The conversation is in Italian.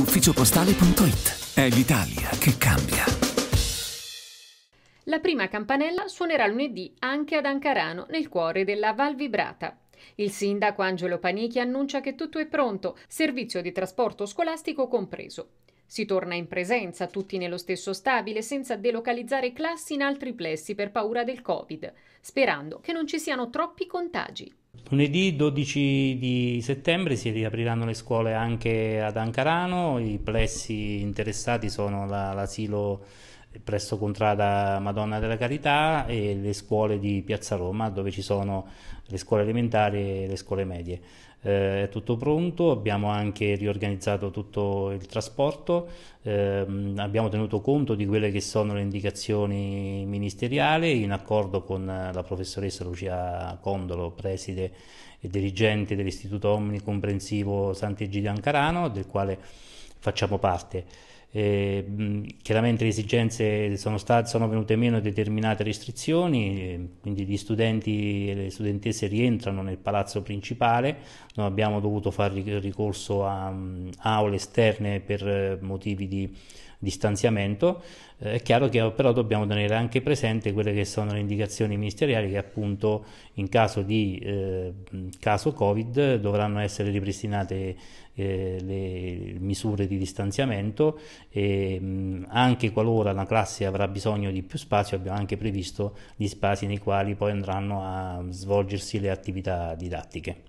ufficiopostale.it. È l'Italia che cambia. La prima campanella suonerà lunedì anche ad Ancarano, nel cuore della Val Vibrata. Il sindaco Angelo Panichi annuncia che tutto è pronto, servizio di trasporto scolastico compreso. Si torna in presenza, tutti nello stesso stabile, senza delocalizzare classi in altri plessi per paura del Covid, sperando che non ci siano troppi contagi. Lunedì 12 di settembre si riapriranno le scuole anche ad Ancarano, i plessi interessati sono l'asilo la, presso Contrada Madonna della Carità e le scuole di Piazza Roma dove ci sono le scuole elementari e le scuole medie. Eh, è tutto pronto, abbiamo anche riorganizzato tutto il trasporto, ehm, abbiamo tenuto conto di quelle che sono le indicazioni ministeriali in accordo con la professoressa Lucia Condolo, preside e dirigente dell'Istituto Omnicomprensivo Sant'Egidio Ancarano, del quale facciamo parte. Eh, chiaramente le esigenze sono, state, sono venute meno determinate restrizioni, quindi gli studenti e le studentesse rientrano nel palazzo principale, non abbiamo dovuto fare ricorso a, a aule esterne per eh, motivi di distanziamento. Eh, è chiaro che però dobbiamo tenere anche presente quelle che sono le indicazioni ministeriali che appunto in caso di eh, caso Covid dovranno essere ripristinate eh, le misure di distanziamento e mh, anche qualora la classe avrà bisogno di più spazio abbiamo anche previsto gli spazi nei quali poi andranno a svolgersi le attività didattiche.